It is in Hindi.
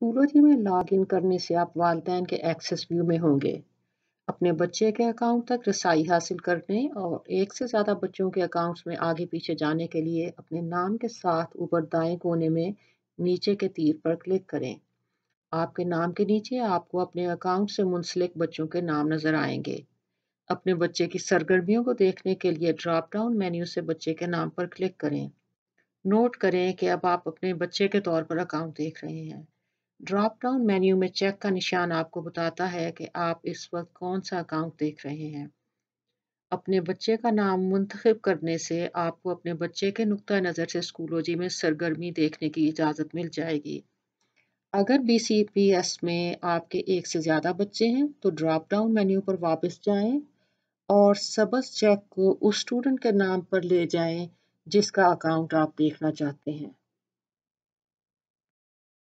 स्कूलोजी में लॉगिन करने से आप वालदेन के एक्सेस व्यू में होंगे अपने बच्चे के अकाउंट तक रसाई हासिल करने और एक से ज़्यादा बच्चों के अकाउंट्स में आगे पीछे जाने के लिए अपने नाम के साथ ऊपर दाएं कोने में नीचे के तीर पर क्लिक करें आपके नाम के नीचे आपको अपने अकाउंट से मुंसलिक बच्चों के नाम नज़र आएंगे अपने बच्चे की सरगर्मियों को देखने के लिए ड्रॉप डाउन मेन्यू से बच्चे के नाम पर क्लिक करें नोट करें कि अब आप अपने बच्चे के तौर पर अकाउंट देख रहे हैं ड्रॉप डाउन मेन्यू में चेक का निशान आपको बताता है कि आप इस वक्त कौन सा अकाउंट देख रहे हैं अपने बच्चे का नाम मुंतखब करने से आपको अपने बच्चे के नुक़ नज़र से स्कूलोजी में सरगर्मी देखने की इजाज़त मिल जाएगी अगर बी सी पी एस में आपके एक से ज़्यादा बच्चे हैं तो ड्रॉप डाउन मेन्यू पर वापस जाएं और सबस चेक को उस स्टूडेंट के नाम पर ले जाएं जिसका अकाउंट आप देखना चाहते हैं